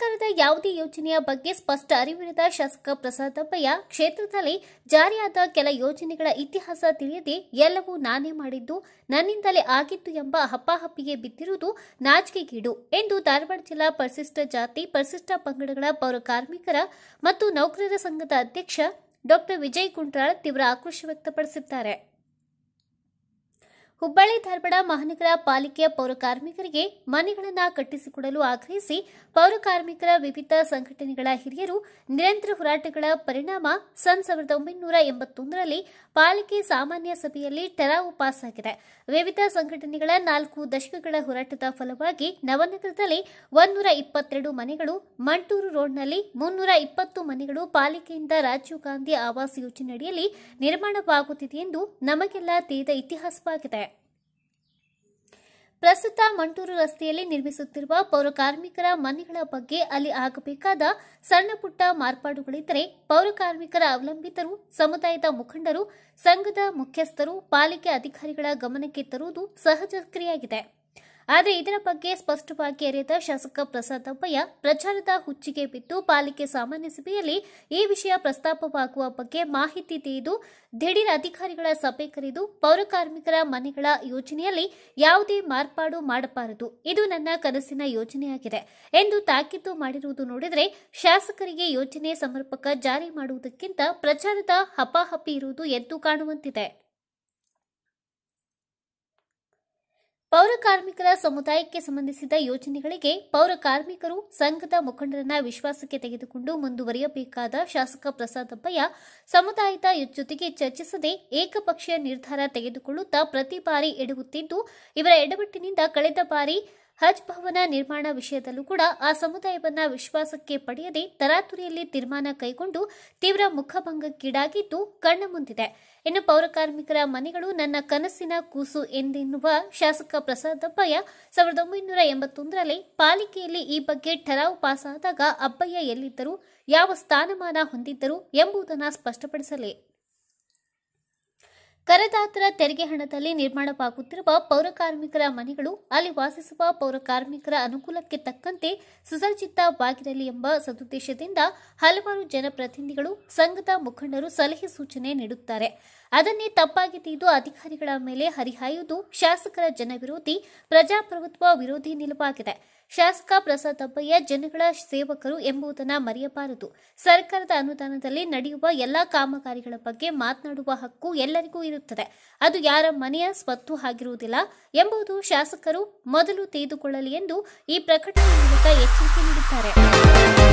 ಸರ್ಕಾರದ ಯಾವುದೇ ಯೋಜನೆಯ ಬಗ್ಗೆ ಸ್ಪಷ್ಟ ಅರಿವಿರದ ಶಾಸಕ ಪ್ರಸಾದಪ್ಪಯ್ಯ ಕ್ಷೇತ್ರದಲ್ಲಿ ಜಾರಿಯಾದ ಕೆಲ ಯೋಜನೆಗಳ ಇತಿಹಾಸ ತಿಳಿಯದೆ ಎಲ್ಲವೂ ನಾನೇ ಮಾಡಿದ್ದು ನನ್ನಿಂದಲೇ ಆಗಿತ್ತು ಎಂಬ ಹಪ್ಪಾಹಪ್ಪಿಗೆ ಬಿದ್ದಿರುವುದು ನಾಚಿಕೆಗೀಡು ಎಂದು ಧಾರವಾಡ ಜಿಲ್ಲಾ ಪರಿಶಿಷ್ಟ ಜಾತಿ ಪರಿಶಿಷ್ಟ ಪಂಗಡಗಳ ಪೌರ ಕಾರ್ಮಿಕರ ಮತ್ತು ನೌಕರರ ಸಂಘದ ಅಧ್ಯಕ್ಷ ಡಾಕ್ಟರ್ ವಿಜಯ್ ಕುಂಟ್ರಾಳ್ ತೀವ್ರ ಆಕ್ರೋಶ ವ್ಯಕ್ತಪಡಿಸಿದ್ದಾರೆ ಹುಬ್ಬಳ್ಳಿ ಧಾರವಾಡ ಮಹಾನಗರ ಪಾಲಿಕೆಯ ಪೌರಕಾರ್ಮಿಕರಿಗೆ ಮನೆಗಳನ್ನು ಕಟ್ಟಿಸಿಕೊಡಲು ಆಗ್ರಹಿಸಿ ಪೌರಕಾರ್ಮಿಕರ ವಿವಿಧ ಸಂಘಟನೆಗಳ ಹಿರಿಯರು ನಿರಂತರ ಹೋರಾಟಗಳ ಪರಿಣಾಮ ಸನ್ ಸಾವಿರದ ಒಂಬೈನೂರ ಎಂಬತ್ತೊಂದರಲ್ಲಿ ಪಾಲಿಕೆ ಸಾಮಾನ್ಯ ಸಭೆಯಲ್ಲಿ ಟೆರಾವು ಪಾಸ್ ಆಗಿದೆ ವಿವಿಧ ಸಂಘಟನೆಗಳ ನಾಲ್ಕು ದಶಕಗಳ ಹೋರಾಟದ ಫಲವಾಗಿ ನವನಗರದಲ್ಲಿ ಒಂದೂರ ಇಪ್ಪತ್ತೆರಡು ಮನೆಗಳು ಮಂಟೂರು ರೋಡ್ನಲ್ಲಿ ಮುನ್ನೂರ ಇಪ್ಪತ್ತು ಮನೆಗಳು ಪಾಲಿಕೆಯಿಂದ ರಾಜೀವ್ ಗಾಂಧಿ ಆವಾಸ್ ಯೋಜನೆಯಡಿಯಲ್ಲಿ ನಿರ್ಮಾಣವಾಗುತ್ತಿದೆ ಎಂದು ನಮಗೆಲ್ಲ ತಿಳಿದ ಇತಿಹಾಸವಾಗಿದೆ ಪ್ರಸ್ತುತ ಮಂಟೂರು ರಸ್ತೆಯಲ್ಲಿ ನಿರ್ಮಿಸುತ್ತಿರುವ ಪೌರಕಾರ್ಮಿಕರ ಮನೆಗಳ ಬಗ್ಗೆ ಅಲ್ಲಿ ಆಗಬೇಕಾದ ಸಣ್ಣ ಪುಟ್ಟ ಮಾರ್ಪಾಡುಗಳಿದ್ದರೆ ಪೌರಕಾರ್ಮಿಕರ ಅವಲಂಬಿತರು ಸಮುದಾಯದ ಮುಖಂಡರು ಸಂಘದ ಮುಖ್ಯಸ್ಥರು ಪಾಲಿಕೆ ಅಧಿಕಾರಿಗಳ ಗಮನಕ್ಕೆ ತರುವುದು ಸಹಜ ಕ್ರಿಯೆಯಾಗಿದೆ ಆದರೆ ಇದರ ಬಗ್ಗೆ ಸ್ಪಷ್ಟವಾಗಿ ಅರಿಯದ ಶಾಸಕ ಅಪ್ಪಯ್ಯ ಪ್ರಚಾರದ ಹುಚ್ಚಿಗೆ ಬಿದ್ದು ಪಾಲಿಕೆ ಸಾಮಾನ್ಯ ಸಭೆಯಲ್ಲಿ ಈ ವಿಷಯ ಪ್ರಸ್ತಾಪವಾಗುವ ಬಗ್ಗೆ ಮಾಹಿತಿ ತೆಗೆದು ದಿಢೀರ್ ಅಧಿಕಾರಿಗಳ ಸಭೆ ಕರೆದು ಪೌರಕಾರ್ಮಿಕರ ಮನೆಗಳ ಯೋಜನೆಯಲ್ಲಿ ಯಾವುದೇ ಮಾರ್ಪಾಡು ಮಾಡಬಾರದು ಇದು ನನ್ನ ಕನಸಿನ ಯೋಜನೆಯಾಗಿದೆ ಎಂದು ತಾಕೀತು ಮಾಡಿರುವುದು ನೋಡಿದರೆ ಶಾಸಕರಿಗೆ ಯೋಜನೆ ಸಮರ್ಪಕ ಜಾರಿ ಮಾಡುವುದಕ್ಕಿಂತ ಪ್ರಚಾರದ ಹಪಾಹಪಿ ಇರುವುದು ಎದ್ದು ಕಾಣುವಂತಿದೆ ಪೌರ ಕಾರ್ಮಿಕರ ಸಮುದಾಯಕ್ಕೆ ಸಂಬಂಧಿಸಿದ ಯೋಜನೆಗಳಿಗೆ ಪೌರ ಕಾರ್ಮಿಕರು ಸಂಘದ ಮುಖಂಡರನ್ನ ವಿಶ್ವಾಸಕ್ಕೆ ತೆಗೆದುಕೊಂಡು ಮುಂದುವರಿಯಬೇಕಾದ ಶಾಸಕ ಪ್ರಸಾದಪ್ಪಯ್ಯ ಸಮುದಾಯದ ಜೊತೆಗೆ ಚರ್ಚಿಸದೆ ಏಕಪಕ್ಷೀಯ ನಿರ್ಧಾರ ತೆಗೆದುಕೊಳ್ಳುತ್ತಾ ಪ್ರತಿ ಬಾರಿ ಎಡವುತ್ತಿದ್ದು ಇವರ ಎಡವಟ್ಟಿನಿಂದ ಕಳೆದ ಬಾರಿ ಹಜ್ ಭವನ ನಿರ್ಮಾಣ ವಿಷಯದಲ್ಲೂ ಕೂಡ ಆ ಸಮುದಾಯವನ್ನು ವಿಶ್ವಾಸಕ್ಕೆ ಪಡೆಯದೆ ತರಾತುರಿಯಲ್ಲಿ ತೀರ್ಮಾನ ಕೈಗೊಂಡು ತೀವ್ರ ಮುಖಭಂಗಕ್ಕೀಡಾಗಿದ್ದು ಕಣ್ಣು ಮುಂದಿದೆ ಇನ್ನು ಪೌರಕಾರ್ಮಿಕರ ಮನೆಗಳು ನನ್ನ ಕನಸಿನ ಕೂಸು ಎಂದೆನ್ನುವ ಶಾಸಕ ಪ್ರಸಾದಪ್ಪಯ್ಯ ಸಾವಿರದ ಒಂಬೈನೂರ ಎಂಬತ್ತೊಂದರಲ್ಲಿ ಪಾಲಿಕೆಯಲ್ಲಿ ಈ ಬಗ್ಗೆ ಠರಾವು ಪಾಸಾದಾಗ ಅಬ್ಬಯ್ಯ ಎಲ್ಲಿದ್ದರು ಯಾವ ಸ್ಥಾನಮಾನ ಹೊಂದಿದ್ದರು ಎಂಬುದನ್ನು ಸ್ಪಷ್ಟಪಡಿಸಲಿ ಕರದಾತರ ತೆರಿಗೆ ಹಣದಲ್ಲಿ ನಿರ್ಮಾಣವಾಗುತ್ತಿರುವ ಪೌರ ಕಾರ್ಮಿಕರ ಮನೆಗಳು ಅಲ್ಲಿ ವಾಸಿಸುವ ಪೌರ ಕಾರ್ಮಿಕರ ಅನುಕೂಲಕ್ಕೆ ತಕ್ಕಂತೆ ಸುಸಜ್ಜಿತವಾಗಿರಲಿ ಎಂಬ ಸದುದ್ದೇಶದಿಂದ ಹಲವಾರು ಜನಪ್ರತಿನಿಧಿಗಳು ಸಂಘದ ಮುಖಂಡರು ಸಲಹೆ ಸೂಚನೆ ನೀಡುತ್ತಾರೆ ಅದನ್ನೇ ತಪ್ಪಾಗಿ ತೆಗೆದು ಅಧಿಕಾರಿಗಳ ಮೇಲೆ ಹರಿಹಾಯುವುದು ಶಾಸಕರ ಜನವಿರೋಧಿ ಪ್ರಜಾಪ್ರಭುತ್ವ ವಿರೋಧಿ ನಿಲುವಾಗಿದೆ ಶಾಸಕ ಪ್ರಸಾದ್ ಅಬ್ಬಯ್ಯ ಜನಗಳ ಸೇವಕರು ಎಂಬುದನ್ನು ಮರೆಯಬಾರದು ಸರ್ಕಾರದ ಅನುದಾನದಲ್ಲಿ ನಡೆಯುವ ಎಲ್ಲ ಕಾಮಗಾರಿಗಳ ಬಗ್ಗೆ ಮಾತನಾಡುವ ಹಕ್ಕು ಎಲ್ಲರಿಗೂ ಇರುತ್ತದೆ ಅದು ಯಾರ ಮನೆಯ ಸ್ವತ್ತು ಆಗಿರುವುದಿಲ್ಲ ಎಂಬುದು ಶಾಸಕರು ಮೊದಲು ತೆಗೆದುಕೊಳ್ಳಲಿ ಎಂದು ಈ ಪ್ರಕಟಣೆ ಮೂಲಕ ಎಚ್ಚರಿಕೆ ನೀಡಿದ್ದಾರೆ